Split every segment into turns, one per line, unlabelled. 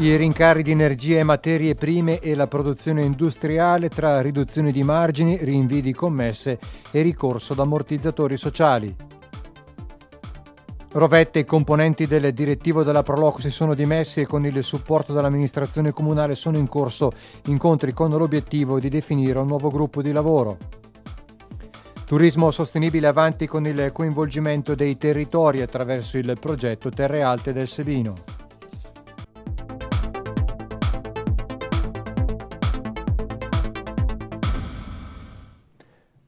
I rincari di energie e materie prime e la produzione industriale tra riduzione di margini, rinvii di commesse e ricorso ad ammortizzatori sociali. Rovette e componenti del direttivo della Proloco si sono dimessi e con il supporto dell'amministrazione comunale sono in corso incontri con l'obiettivo di definire un nuovo gruppo di lavoro. Turismo sostenibile avanti con il coinvolgimento dei territori attraverso il progetto Terre Alte del Sebino.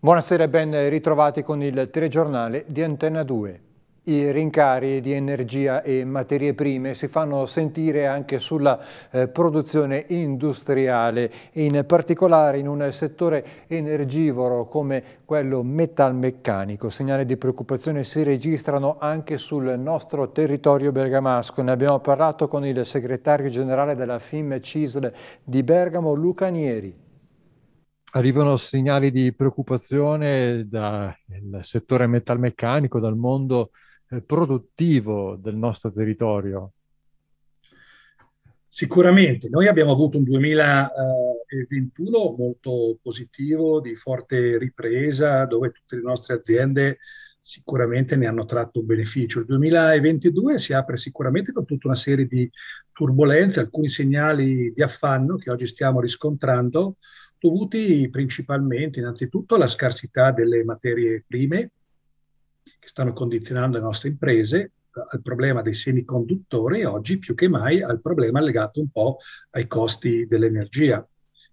Buonasera e ben ritrovati con il telegiornale di Antenna 2. I rincari di energia e materie prime si fanno sentire anche sulla eh, produzione industriale, in particolare in un settore energivoro come quello metalmeccanico. Segnali di preoccupazione si registrano anche sul nostro territorio bergamasco. Ne abbiamo parlato con il segretario generale della FIM CISL di Bergamo, Luca Nieri arrivano segnali di preoccupazione dal settore metalmeccanico, dal mondo eh, produttivo del nostro territorio? Sicuramente, noi
abbiamo avuto un 2021 eh, molto positivo, di forte ripresa, dove tutte le nostre aziende sicuramente ne hanno tratto un beneficio. Il 2022 si apre sicuramente con tutta una serie di turbulenze, alcuni segnali di affanno che oggi stiamo riscontrando, dovuti principalmente innanzitutto alla scarsità delle materie prime che stanno condizionando le nostre imprese, al problema dei semiconduttori e oggi più che mai al problema legato un po' ai costi dell'energia,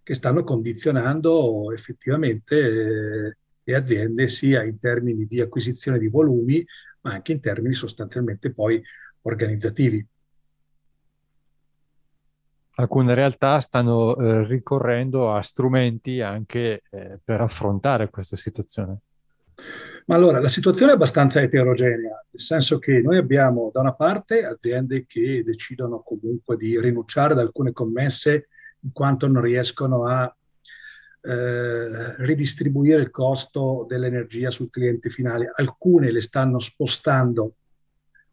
che stanno condizionando effettivamente le aziende sia in termini di acquisizione di volumi, ma anche in termini sostanzialmente poi organizzativi
alcune realtà stanno eh, ricorrendo a strumenti anche eh, per affrontare questa situazione?
Ma allora, la situazione è abbastanza eterogenea, nel senso che noi abbiamo da una parte aziende che decidono comunque di rinunciare ad alcune commesse in quanto non riescono a eh, ridistribuire il costo dell'energia sul cliente finale. Alcune le stanno spostando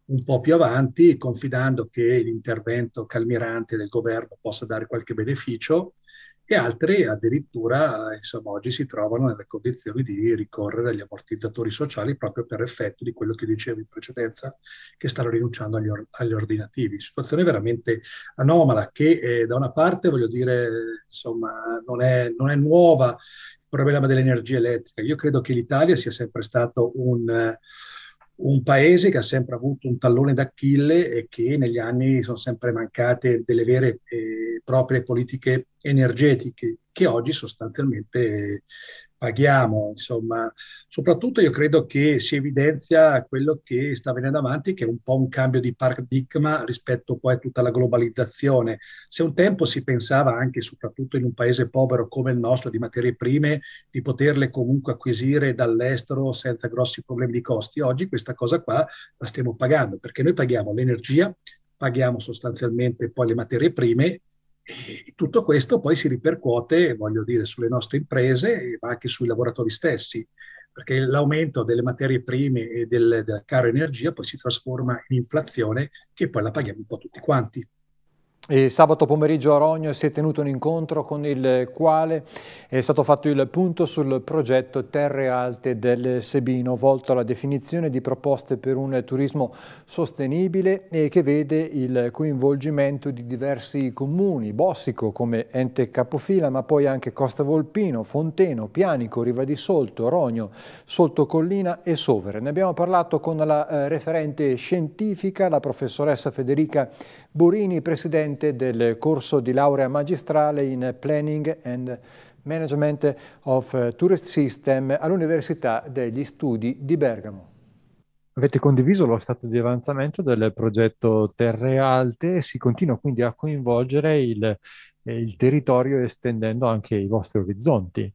un po' più avanti, confidando che l'intervento calmirante del governo possa dare qualche beneficio, e altri addirittura insomma, oggi si trovano nelle condizioni di ricorrere agli ammortizzatori sociali proprio per effetto di quello che dicevo in precedenza, che stanno rinunciando agli, or- agli ordinativi. Situazione veramente anomala che eh, da una parte, voglio dire, insomma, non è, non è nuova il problema dell'energia elettrica. Io credo che l'Italia sia sempre stato un... Eh, un paese che ha sempre avuto un tallone d'Achille e che negli anni sono sempre mancate delle vere e eh, proprie politiche energetiche che oggi sostanzialmente paghiamo, insomma, soprattutto io credo che si evidenzia quello che sta venendo avanti, che è un po' un cambio di paradigma rispetto poi a tutta la globalizzazione. Se un tempo si pensava anche, soprattutto in un paese povero come il nostro, di materie prime, di poterle comunque acquisire dall'estero senza grossi problemi di costi, oggi questa cosa qua la stiamo pagando, perché noi paghiamo l'energia, paghiamo sostanzialmente poi le materie prime e tutto questo poi si ripercuote, voglio dire, sulle nostre imprese, ma anche sui lavoratori stessi, perché l'aumento delle materie prime e del, del caro energia poi si trasforma
in inflazione che poi la paghiamo un po' tutti quanti. E sabato pomeriggio a Rogno si è tenuto un incontro con il quale è stato fatto il punto sul progetto Terre Alte del Sebino, volto alla definizione di proposte per un turismo sostenibile e che vede il coinvolgimento di diversi comuni, Bossico come ente capofila, ma poi anche Costa Volpino, Fonteno, Pianico, Riva di Solto, Rogno, Solto Collina e Sovere. Ne abbiamo parlato con la eh, referente scientifica, la professoressa Federica Burini, presidente docente del corso di laurea magistrale in Planning and Management of Tourist System all'Università degli Studi di Bergamo. Avete condiviso lo stato di avanzamento del progetto Terre Alte e si continua quindi a coinvolgere il, eh, il territorio estendendo anche i vostri orizzonti.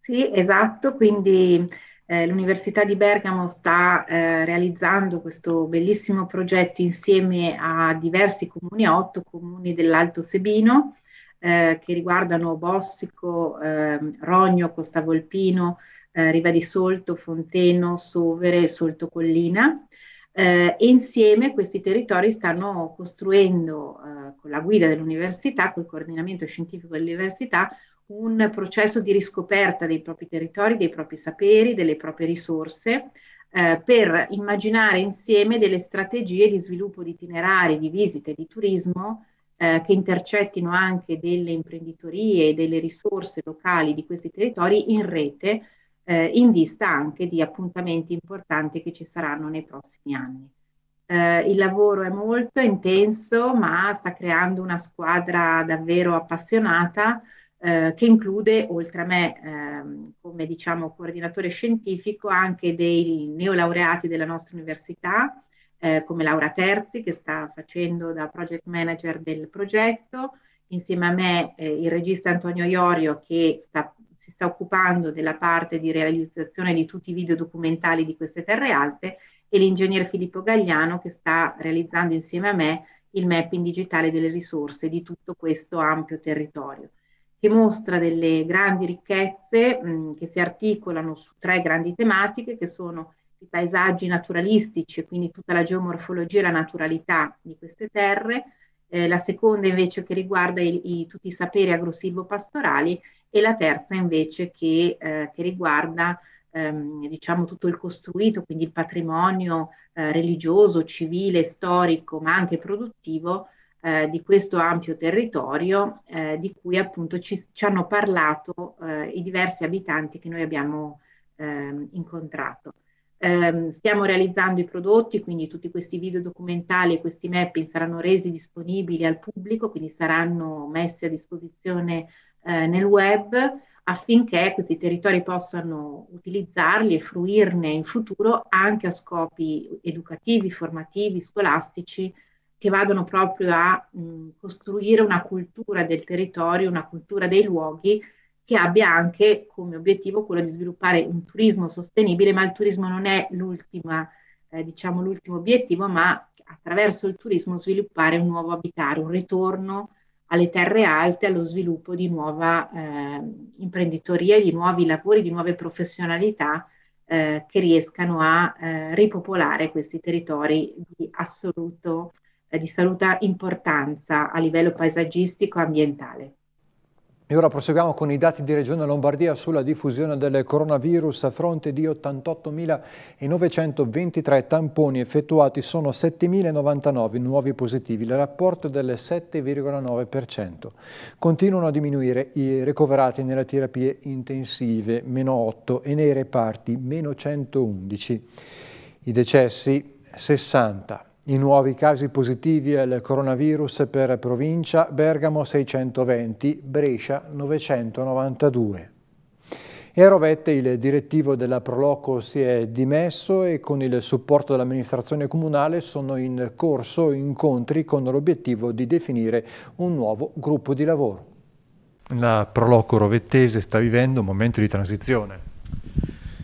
Sì, esatto, quindi eh, L'Università di Bergamo sta eh, realizzando questo bellissimo progetto insieme a diversi comuni, a otto comuni dell'Alto Sebino, eh, che riguardano Bossico, ehm, Rogno, Costa Volpino, eh, Riva di Solto, Fonteno, Sovere, Solto Collina. Eh, e insieme questi territori stanno costruendo eh, con la guida dell'università, col coordinamento scientifico dell'università, un processo di riscoperta dei propri territori, dei propri saperi, delle proprie risorse, eh, per immaginare insieme delle strategie di sviluppo di itinerari, di visite, di turismo eh, che intercettino anche delle imprenditorie e delle risorse locali di questi territori in rete, eh, in vista anche di appuntamenti importanti che ci saranno nei prossimi anni. Eh, il lavoro è molto intenso, ma sta creando una squadra davvero appassionata eh, che include, oltre a me ehm, come diciamo, coordinatore scientifico, anche dei neolaureati della nostra università, eh, come Laura Terzi, che sta facendo da project manager del progetto, insieme a me eh, il regista Antonio Iorio, che sta, si sta occupando della parte di realizzazione di tutti i video documentali di queste terre alte, e l'ingegnere Filippo Gagliano, che sta realizzando insieme a me il mapping digitale delle risorse di tutto questo ampio territorio che mostra delle grandi ricchezze mh, che si articolano su tre grandi tematiche che sono i paesaggi naturalistici, quindi tutta la geomorfologia e la naturalità di queste terre, eh, la seconda invece che riguarda i, i, tutti i saperi agrosilvo-pastorali e la terza invece che, eh, che riguarda ehm, diciamo tutto il costruito, quindi il patrimonio eh, religioso, civile, storico, ma anche produttivo eh, di questo ampio territorio eh, di cui appunto ci, ci hanno parlato eh, i diversi abitanti che noi abbiamo ehm, incontrato. Ehm, stiamo realizzando i prodotti, quindi tutti questi video documentali e questi mapping saranno resi disponibili al pubblico, quindi saranno messi a disposizione eh, nel web affinché questi territori possano utilizzarli e fruirne in futuro anche a scopi educativi, formativi, scolastici che vadano proprio a mh, mm, costruire una cultura del territorio, una cultura dei luoghi che abbia anche come obiettivo quello di sviluppare un turismo sostenibile, ma il turismo non è l'ultima, eh, diciamo, l'ultimo obiettivo, ma attraverso il turismo sviluppare un nuovo abitare, un ritorno alle terre alte, allo sviluppo di nuova eh, imprenditoria, di nuovi lavori, di nuove professionalità eh, che riescano a eh, ripopolare questi territori di assoluto di saluta importanza a livello paesaggistico e ambientale.
E ora proseguiamo con i dati di Regione Lombardia sulla diffusione del coronavirus a fronte di 88.923 tamponi effettuati sono 7.099 nuovi positivi, il rapporto del 7,9%. Continuano a diminuire i ricoverati nelle terapie intensive, meno 8, e nei reparti, meno 111. I decessi, 60. I nuovi casi positivi al coronavirus per provincia, Bergamo 620, Brescia 992. E a Rovette il direttivo della Proloco si è dimesso e con il supporto dell'amministrazione comunale sono in corso incontri con l'obiettivo di definire un nuovo
gruppo di lavoro.
La Proloco rovettese sta vivendo un momento di
transizione.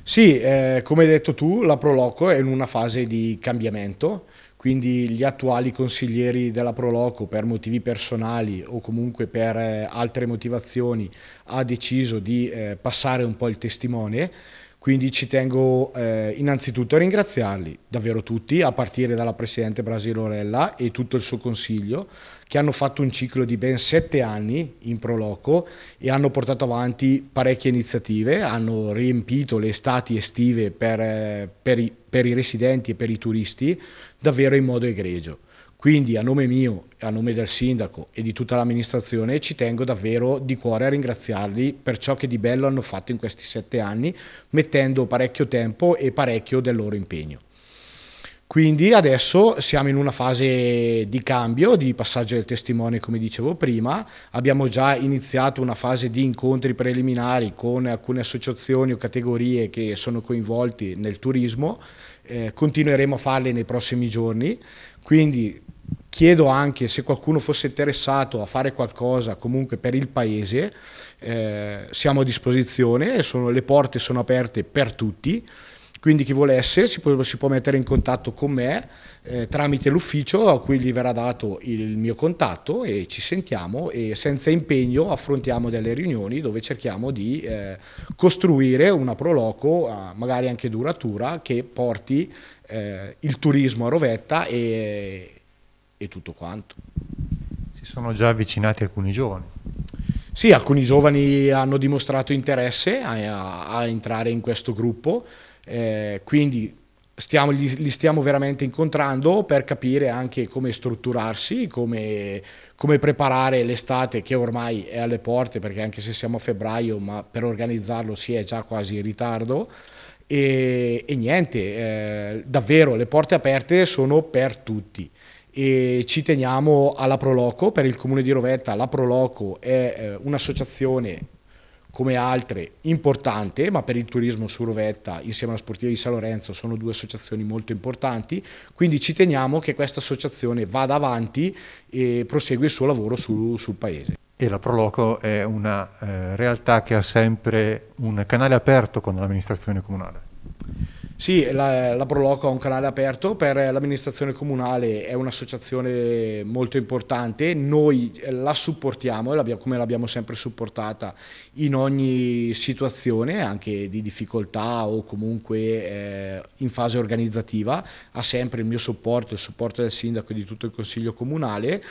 Sì, eh, come hai detto tu, la Proloco è in una fase di cambiamento quindi gli attuali consiglieri della Proloco per motivi personali o comunque per eh, altre motivazioni ha deciso di eh, passare un po' il testimone, quindi ci tengo eh, innanzitutto a ringraziarli davvero tutti, a partire dalla Presidente Brasile Brasilorella e tutto il suo consiglio, che hanno fatto un ciclo di ben sette anni in Proloco e hanno portato avanti parecchie iniziative, hanno riempito le estati estive per, eh, per, i, per i residenti e per i turisti davvero in modo egregio. Quindi a nome mio, a nome del sindaco e di tutta l'amministrazione ci tengo davvero di cuore a ringraziarli per ciò che di bello hanno fatto in questi sette anni, mettendo parecchio tempo e parecchio del loro impegno. Quindi adesso siamo in una fase di cambio, di passaggio del testimone come dicevo prima, abbiamo già iniziato una fase di incontri preliminari con alcune associazioni o categorie che sono coinvolti nel turismo, eh, continueremo a farle nei prossimi giorni, quindi chiedo anche se qualcuno fosse interessato a fare qualcosa comunque per il paese, eh, siamo a disposizione, sono, le porte sono aperte per tutti. Quindi chi volesse si può, si può mettere in contatto con me eh, tramite l'ufficio a cui gli verrà dato il mio contatto e ci sentiamo e senza impegno affrontiamo delle riunioni dove cerchiamo di eh, costruire una proloco eh, magari anche duratura che porti eh, il turismo a Rovetta e, e tutto quanto.
Si sono già avvicinati alcuni
giovani. Sì, alcuni giovani hanno dimostrato interesse a, a, a entrare in questo gruppo. Eh, quindi stiamo, li, li, stiamo veramente incontrando per capire anche come strutturarsi, come, come preparare l'estate che ormai è alle porte, perché anche se siamo a febbraio, ma per organizzarlo si è già quasi in ritardo. E, e niente, eh, davvero le porte aperte sono per tutti e ci teniamo alla Proloco, per il comune di Rovetta la Proloco è eh, un'associazione come altre importante, ma per il turismo su Rovetta insieme alla Sportiva di San Lorenzo sono due associazioni molto importanti, quindi ci teniamo che questa associazione vada avanti e prosegue il suo lavoro su, sul paese.
E la Proloco è una eh, realtà che ha sempre un canale aperto con l'amministrazione comunale.
Sì, la, la Proloco ha un canale aperto per l'amministrazione comunale, è un'associazione molto importante, noi la supportiamo come l'abbiamo sempre supportata in ogni situazione, anche di difficoltà o comunque eh, in fase organizzativa, ha sempre il mio supporto, il supporto del sindaco e di tutto il Consiglio Comunale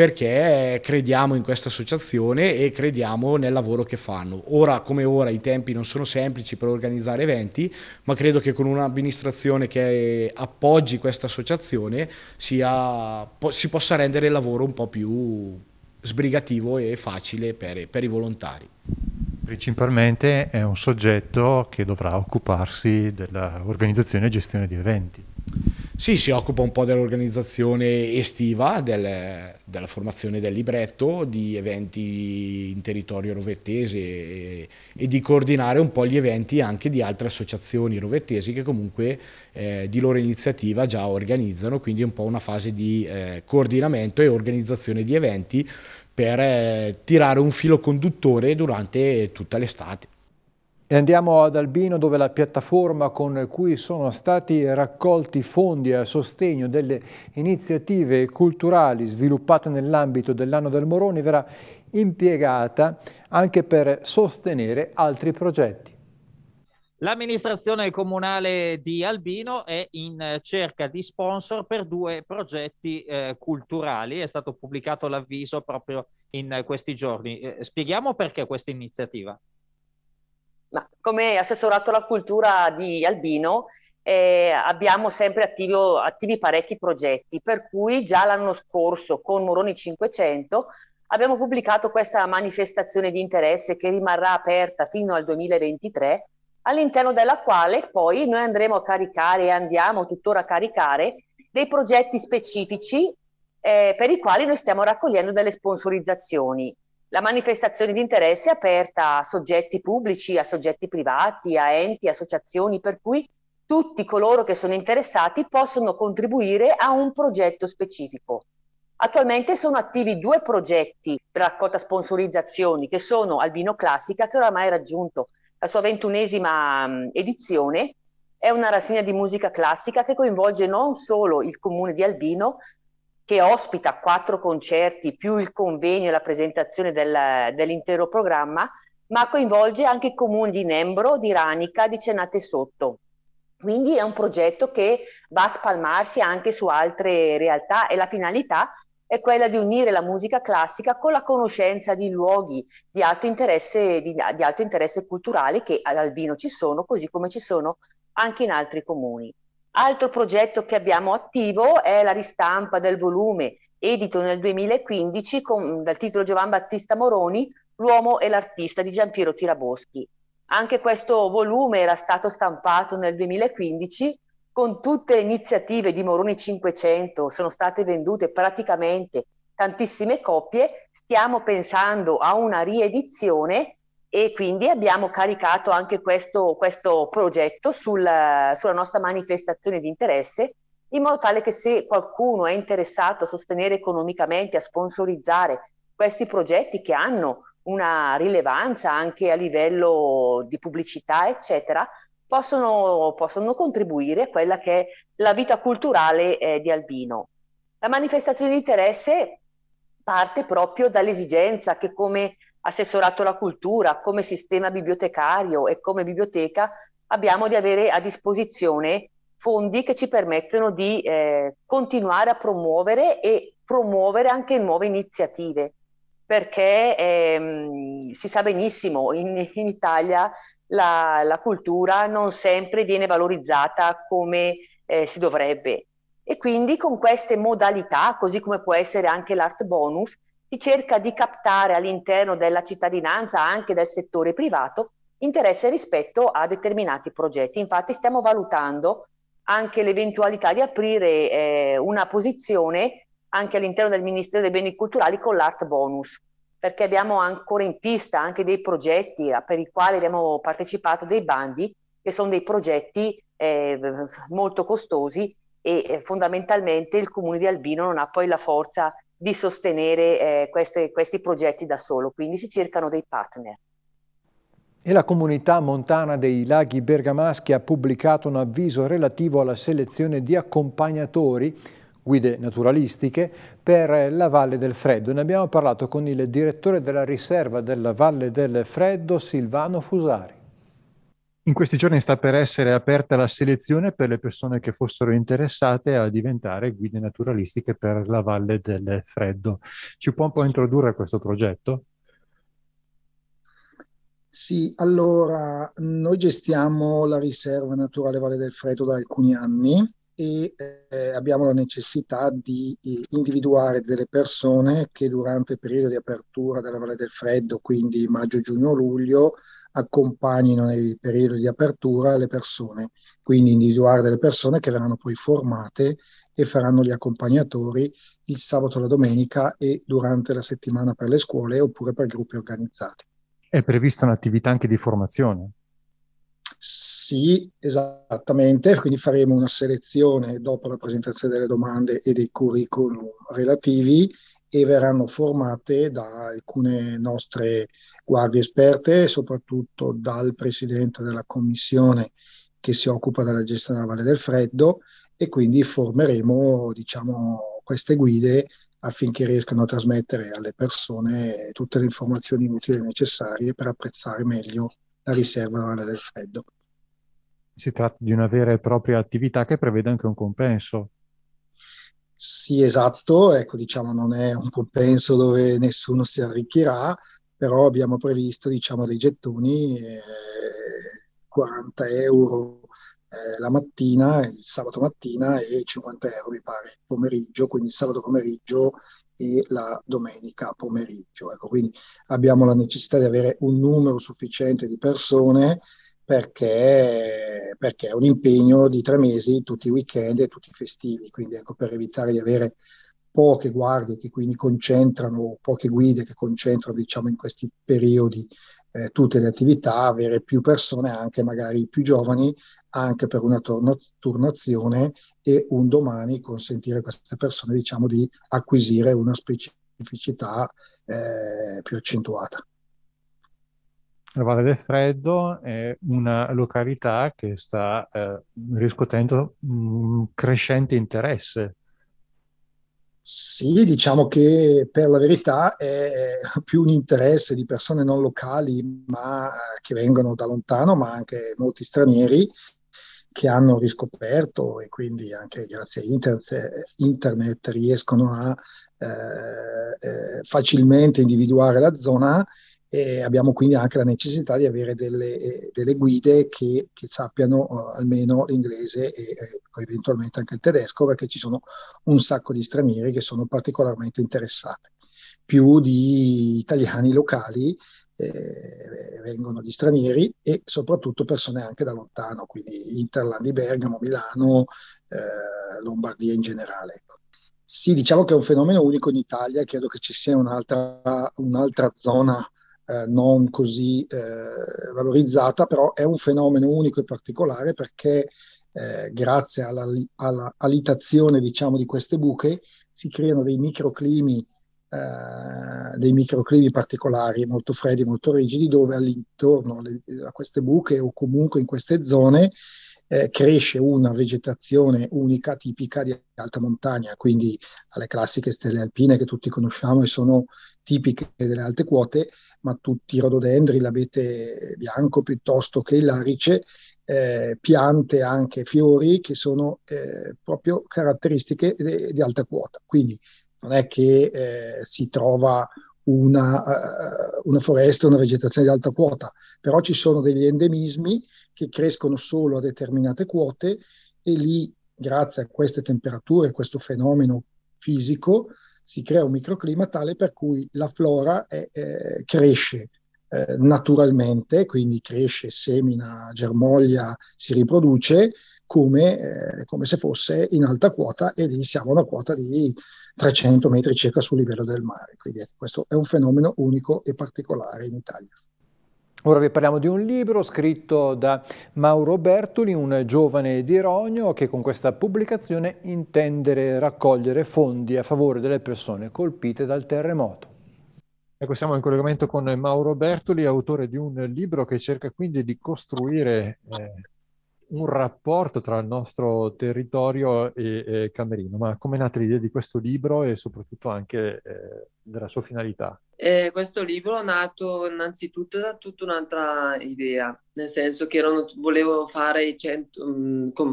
perché crediamo in questa associazione e crediamo nel lavoro che fanno. Ora come ora i tempi non sono semplici per organizzare eventi, ma credo che con un'amministrazione che appoggi questa associazione sia, po si possa rendere il lavoro un po' più sbrigativo e facile per, per i volontari.
Principalmente è un soggetto che dovrà occuparsi dell'organizzazione e gestione di eventi.
Sì, si occupa un po' dell'organizzazione estiva, del, della formazione del libretto, di eventi in territorio rovettese e, e, di coordinare un po' gli eventi anche di altre associazioni rovettesi che comunque eh, di loro iniziativa già organizzano, quindi un po' una fase di eh, coordinamento e organizzazione di eventi per eh, tirare un filo conduttore durante tutta l'estate. E andiamo ad
Albino dove la piattaforma con cui sono stati raccolti fondi a sostegno delle iniziative culturali sviluppate nell'ambito dell'anno del Moroni verrà impiegata anche per sostenere altri progetti.
L'amministrazione comunale di Albino è in cerca di sponsor per due progetti eh, culturali, è stato pubblicato l'avviso proprio in questi giorni. Eh, spieghiamo perché questa iniziativa.
Ma come assessorato alla cultura di Albino eh, abbiamo sempre attivo, attivi parecchi progetti, per cui già l'anno scorso con Moroni 500 abbiamo pubblicato questa manifestazione di interesse che rimarrà aperta fino al 2023, all'interno della quale poi noi andremo a caricare e andiamo tuttora a caricare dei progetti specifici eh, per i quali noi stiamo raccogliendo delle sponsorizzazioni la manifestazione di interesse è aperta a soggetti pubblici, a soggetti privati, a enti, associazioni, per cui tutti coloro che sono interessati possono contribuire a un progetto specifico. Attualmente sono attivi due progetti per raccolta sponsorizzazioni, che sono Albino Classica, che oramai ha raggiunto la sua ventunesima mm, edizione, è una rassegna di musica classica che coinvolge non solo il comune di Albino, che ospita quattro concerti più il convegno e la presentazione del, dell'intero programma, ma coinvolge anche i comuni di Nembro, di Ranica, di Cenate Sotto. Quindi è un progetto che va a spalmarsi anche su altre realtà e la finalità è quella di unire la musica classica con la conoscenza di luoghi di alto interesse, di, di alto interesse culturale che ad Albino ci sono, così come ci sono anche in altri comuni. Altro progetto che abbiamo attivo è la ristampa del volume edito nel 2015 con, dal titolo Giovan Battista Moroni, L'uomo e l'artista di Giampiero Tiraboschi. Anche questo volume era stato stampato nel 2015 con tutte le iniziative di Moroni 500, sono state vendute praticamente tantissime copie, stiamo pensando a una riedizione e quindi abbiamo caricato anche questo, questo progetto sul, sulla nostra manifestazione di interesse in modo tale che se qualcuno è interessato a sostenere economicamente, a sponsorizzare questi progetti che hanno una rilevanza anche a livello di pubblicità, eccetera, possono, possono contribuire a quella che è la vita culturale eh, di Albino. La manifestazione di interesse parte proprio dall'esigenza che come assessorato alla cultura, come sistema bibliotecario e come biblioteca abbiamo di avere a disposizione fondi che ci permettono di eh, continuare a promuovere e promuovere anche nuove iniziative, perché ehm, si sa benissimo in, in Italia la, la, cultura non sempre viene valorizzata come eh, si dovrebbe. E quindi con queste modalità, così come può essere anche l'art bonus, si cerca di captare all'interno della cittadinanza, anche del settore privato, interesse rispetto a determinati progetti. Infatti stiamo valutando anche l'eventualità di aprire eh, una posizione anche all'interno del Ministero dei Beni Culturali con l'Art Bonus, perché abbiamo ancora in pista anche dei progetti eh, per i quali abbiamo partecipato dei bandi, che sono dei progetti eh, molto costosi e eh, fondamentalmente il Comune di Albino non ha poi la forza di sostenere eh, queste, questi progetti da solo, quindi si cercano dei partner.
E la comunità montana dei laghi bergamaschi ha pubblicato un avviso relativo alla selezione di accompagnatori, guide naturalistiche, per la Valle del Freddo. Ne abbiamo parlato con il direttore della riserva della Valle del Freddo, Silvano Fusari in questi giorni sta per essere aperta la selezione per le persone che fossero interessate a diventare guide naturalistiche per la Valle del Freddo. Ci può un po' introdurre questo progetto?
Sì, allora noi gestiamo la riserva naturale Valle del Freddo da alcuni anni e eh, abbiamo la necessità di eh, individuare delle persone che durante il periodo di apertura della Valle del Freddo, quindi maggio, giugno, luglio, accompagnino nel periodo di apertura le persone, quindi individuare delle persone che verranno poi formate e faranno gli accompagnatori il sabato e la domenica e durante la settimana per le scuole oppure per gruppi organizzati.
È prevista un'attività anche di formazione?
Sì, esattamente, quindi faremo una selezione dopo la presentazione delle domande e dei curriculum relativi e verranno formate da alcune nostre guardie esperte, soprattutto dal presidente della commissione che si occupa della gestione della Valle del Freddo e quindi formeremo diciamo, queste guide affinché riescano a trasmettere alle persone tutte le informazioni utili e necessarie per apprezzare meglio la riserva della Valle del Freddo.
Si tratta di una vera e propria attività che prevede anche un compenso
sì, esatto, ecco, diciamo, non è un compenso dove nessuno si arricchirà, però abbiamo previsto, diciamo, dei gettoni, eh, 40 euro eh, la mattina, il sabato mattina e 50 euro, mi pare, il pomeriggio, quindi il sabato pomeriggio e la domenica pomeriggio. Ecco, quindi abbiamo la necessità di avere un numero sufficiente di persone perché, perché, è un impegno di tre mesi, tutti i weekend e tutti i festivi, quindi ecco, per evitare di avere poche guardie che quindi concentrano, poche guide che concentrano diciamo in questi periodi eh, tutte le attività, avere più persone, anche magari più giovani, anche per una torno- turnazione e un domani consentire a queste persone diciamo di acquisire una specificità eh, più accentuata
la Valle del Freddo è una località che sta eh, riscuotendo mh, crescente interesse.
Sì, diciamo che per la verità è più un interesse di persone non locali, ma eh, che vengono da lontano, ma anche molti stranieri che hanno riscoperto e quindi anche grazie a internet, eh, internet riescono a eh, eh, facilmente individuare la zona eh, abbiamo quindi anche la necessità di avere delle, eh, delle guide che, che sappiano eh, almeno l'inglese e eh, eventualmente anche il tedesco, perché ci sono un sacco di stranieri che sono particolarmente interessati, più di italiani locali. Eh, vengono gli stranieri e soprattutto persone anche da lontano, quindi Interland di Bergamo, Milano, eh, Lombardia in generale. Ecco. Sì, diciamo che è un fenomeno unico in Italia, credo che ci sia un'altra, un'altra zona eh, non così eh, valorizzata, però è un fenomeno unico e particolare perché eh, grazie alla, alla alitazione diciamo, di queste buche si creano dei microclimi, eh, dei microclimi particolari molto freddi, molto rigidi, dove all'intorno le, a queste buche o comunque in queste zone eh, cresce una vegetazione unica, tipica di alta montagna, quindi alle classiche stelle alpine che tutti conosciamo e sono tipiche delle alte quote, ma tutti i rododendri, l'abete bianco piuttosto che il larice, eh, piante, anche fiori che sono eh, proprio caratteristiche di alta quota. Quindi non è che eh, si trova una, eh, una foresta, una vegetazione di alta quota, però ci sono degli endemismi che crescono solo a determinate quote e lì, grazie a queste temperature, a questo fenomeno fisico, si crea un microclima tale per cui la flora è, eh, cresce naturalmente, quindi cresce, semina, germoglia, si riproduce come, eh, come, se fosse in alta quota e lì siamo a una quota di 300 metri circa sul livello del mare. Quindi ecco, questo è un fenomeno unico e particolare in Italia.
Ora vi parliamo di un libro scritto da Mauro Bertoli, un giovane di Rogno che con questa pubblicazione intende raccogliere fondi a favore delle persone colpite dal terremoto. Ecco, siamo in collegamento con Mauro Bertoli, autore di un libro che cerca quindi di costruire eh, un rapporto tra il nostro territorio e, e Camerino, ma come è nata l'idea di questo libro e soprattutto anche eh, della sua finalità?
Eh, questo libro è nato innanzitutto da tutta un'altra idea, nel senso che non, volevo fare i 100, um, mm,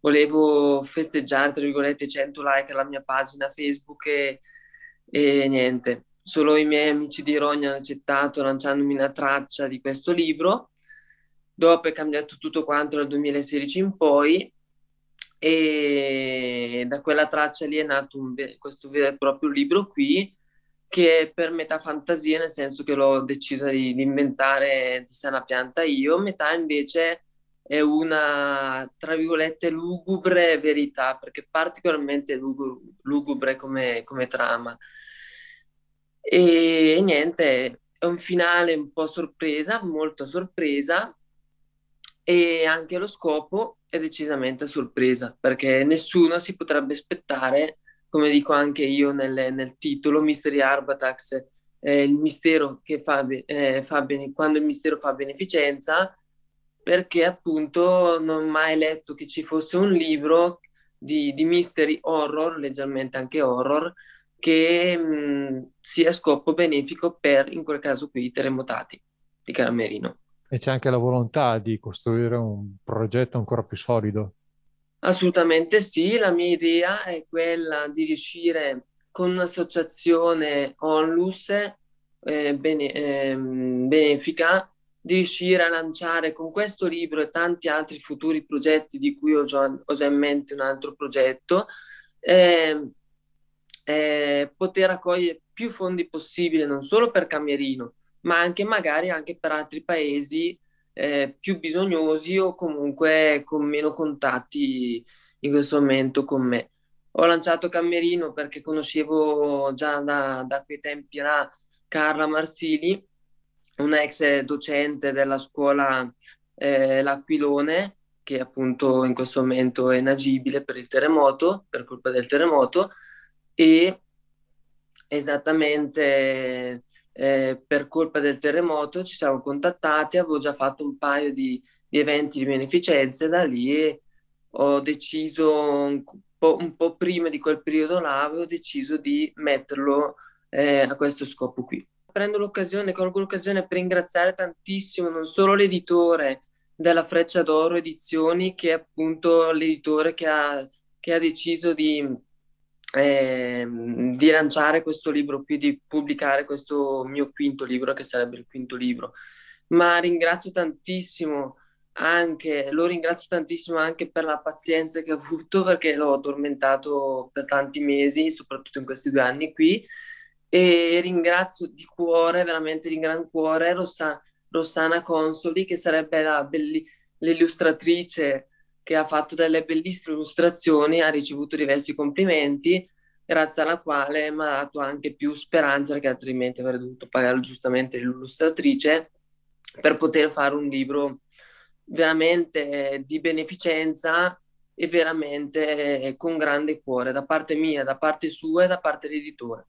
volevo festeggiare, tra virgolette, i 100 like alla mia pagina Facebook e, e niente. Solo i miei amici di Rogna hanno accettato lanciandomi una traccia di questo libro Dopo è cambiato tutto quanto dal 2016 in poi e da quella traccia lì è nato un, questo vero e proprio libro qui che è per metà fantasia, nel senso che l'ho deciso di, di, inventare di sana pianta io, metà invece è una, tra virgolette, lugubre verità, perché particolarmente lugubre come, come trama. E, e niente, è un finale un po' sorpresa, molto sorpresa, e anche lo scopo è decisamente sorpresa perché nessuno si potrebbe aspettare, come dico anche io nel, nel titolo, Mystery Arbatax, eh, il mistero che fa, eh, fa bene, quando il mistero fa beneficenza, perché appunto non ho mai letto che ci fosse un libro di, di mystery horror, leggermente anche horror, che mh, sia scopo benefico per, in quel caso qui, i terremotati di Caramerino
e c'è anche la volontà di costruire un progetto ancora più solido.
Assolutamente sì, la mia idea è quella di riuscire con un'associazione onlus eh, bene, eh, benefica di riuscire a lanciare con questo libro e tanti altri futuri progetti di cui ho già, ho già in mente un altro progetto, ehm, eh, poter raccogliere più fondi possibile non solo per Camerino, ma anche magari anche per altri paesi eh, più bisognosi o comunque con meno contatti in questo momento con me. Ho lanciato Camerino perché conoscevo già da, da quei tempi là Carla Marsili, una ex docente della scuola eh, L'Aquilone, che appunto in questo momento è inagibile per il terremoto, per colpa del terremoto, e esattamente eh, per colpa del terremoto ci siamo contattati, avevo già fatto un paio di, di eventi di beneficenza e da lì ho deciso un po', un po', prima di quel periodo là, avevo deciso di metterlo eh, a questo scopo qui. Prendo l'occasione, colgo l'occasione per ringraziare tantissimo non solo l'editore della Freccia d'Oro Edizioni, che è appunto l'editore che ha, che ha deciso di, eh, di lanciare questo libro, qui, di pubblicare questo mio quinto libro, che sarebbe il quinto libro. Ma ringrazio tantissimo anche, lo ringrazio tantissimo anche per la pazienza che ho avuto perché l'ho addormentato per tanti mesi, soprattutto in questi due anni qui. E ringrazio di cuore, veramente di gran cuore, Rossa, Rossana Consoli, che sarebbe la bellissima l'illustratrice che ha fatto delle bellissime illustrazioni, ha ricevuto diversi complimenti, grazie alla quale mi ha dato anche più speranza perché altrimenti avrei dovuto pagare giustamente l'illustratrice per poter fare un libro veramente di beneficenza e veramente con grande cuore da parte mia, da parte sua e da parte dell'editore.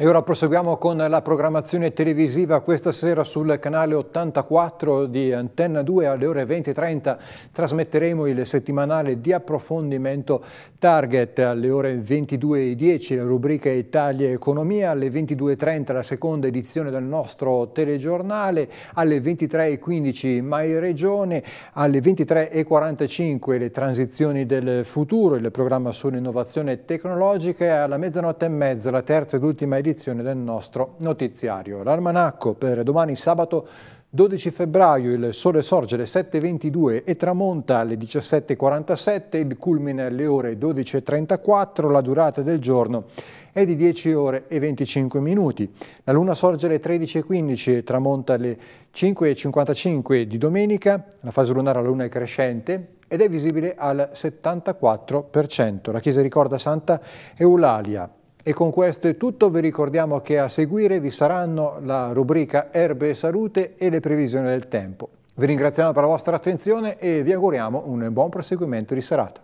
E ora proseguiamo con la programmazione televisiva questa sera sul canale 84 di Antenna 2 alle ore 20.30 trasmetteremo il settimanale di approfondimento Target alle ore 22.10 la rubrica Italia e Economia alle 22.30 la seconda edizione del nostro telegiornale alle 23.15 Mai Regione alle 23.45 le transizioni del futuro il programma sull'innovazione tecnologica e alla mezzanotte e mezza la terza ed ultima edizione del nostro notiziario. L'almanacco per domani sabato 12 febbraio il sole sorge alle 7.22 e tramonta alle 17.47, il culmine alle ore 12.34, la durata del giorno è di 10 ore e 25 minuti. La luna sorge alle 13.15 e tramonta alle 5.55 di domenica, la fase lunare alla luna è crescente ed è visibile al 74%. La chiesa ricorda Santa Eulalia, e con questo è tutto, vi ricordiamo che a seguire vi saranno la rubrica Erbe e Salute e le previsioni del tempo. Vi ringraziamo per la vostra attenzione e vi auguriamo un buon proseguimento di serata.